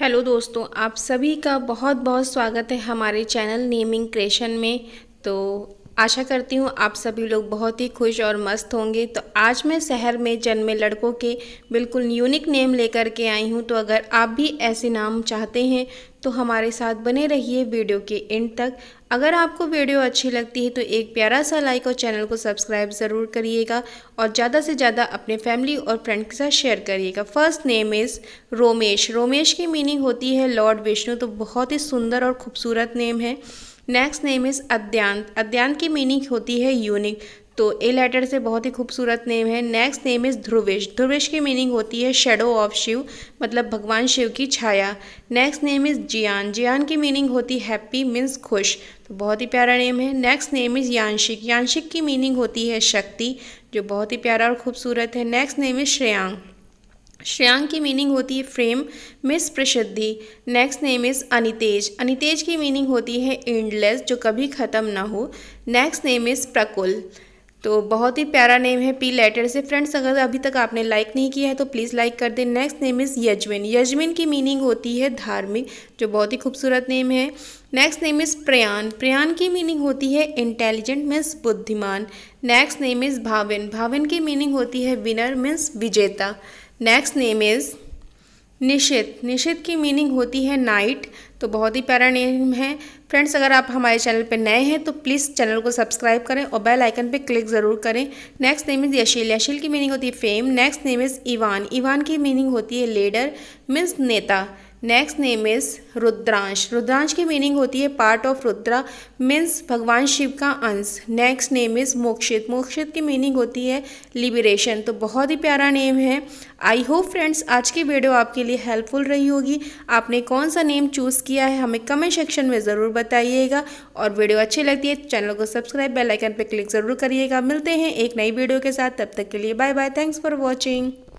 hello दोस्तों आप सभी का बहुत बहुत स्वागत है हमारे चैनल नेमिंग क्रिएशन में तो आशा करती हूँ आप सभी लोग बहुत ही खुश और मस्त होंगे तो आज मैं शहर में जन्मे लड़कों के बिल्कुल यूनिक नेम लेकर के आई हूँ तो अगर आप भी ऐसे नाम चाहते हैं तो हमारे साथ बने रहिए वीडियो के एंड तक अगर आपको वीडियो अच्छी लगती है तो एक प्यारा सा लाइक और चैनल को सब्सक्राइब ज़रूर करिएगा और ज़्यादा से ज़्यादा अपने फैमिली और फ्रेंड के साथ शेयर करिएगा first name is Romesh Romesh की मीनिंग होती है लॉर्ड विष्णु तो बहुत ही सुंदर और ख़ूबसूरत नेम है next name is Adyant Adyant की मीनिंग होती है यूनिक तो ए लेटर से बहुत ही खूबसूरत नेम है next name is Dhruvish Dhruvish की मीनिंग होती है शेडो ऑफ शिव मतलब भगवान शिव की छाया next name is Jiyan Jiyan की मीनिंग होती है हैप्पी मीन्स खुश तो बहुत ही प्यारा नेम है next name is Yanshik Yanshik की मीनिंग होती है शक्ति जो बहुत ही प्यारा और खूबसूरत है next name is Shreyang Shreyank की मीनिंग होती है फ्रेम मिस प्रसिद्धि next name is Anitej Anitej की मीनिंग होती है एंडलेस जो कभी ख़त्म ना हो नेक्स्ट नेम इज़ प्रकुल तो बहुत ही प्यारा नेम है पी लेटर से फ्रेंड्स अगर अभी तक आपने लाइक नहीं किया है तो प्लीज़ लाइक कर दें next name is Yasmin Yasmin की मीनिंग होती है धार्मिक जो बहुत ही खूबसूरत नेम है next name is Prayan Prayan की मीनिंग होती है इंटेलिजेंट मीन्स बुद्धिमान next name is Bhavin Bhavin की मीनिंग होती है विनर मीन्स विजेता next name is Nishit Nishit की मीनिंग होती है नाइट तो बहुत ही प्यारा नेम है फ्रेंड्स अगर आप हमारे चैनल पर नए हैं तो प्लीज़ चैनल को सब्सक्राइब करें और बेल आइकन पर क्लिक ज़रूर करें next name is Yashil Yashil की मीनिंग होती है fame next name is Ivaan Ivaan की मीनिंग होती है लीडर मीन्स नेता next name is Rudransh Rudransh की मीनिंग होती है पार्ट ऑफ रुद्रा मीन्स भगवान शिव का अंश next name is Mokshit Mokshit की मीनिंग होती है लिबरेशन तो बहुत ही प्यारा नेम है आई होप फ्रेंड्स आज की वीडियो आपके लिए हेल्पफुल रही होगी आपने कौन सा नेम चूज़ किया है हमें कमेंट सेक्शन में ज़रूर बताइएगा और वीडियो अच्छी लगती है तो चैनल को सब्सक्राइब बेलाइकन पर क्लिक ज़रूर करिएगा मिलते हैं एक नई वीडियो के साथ तब तक के लिए bye bye thanks for watching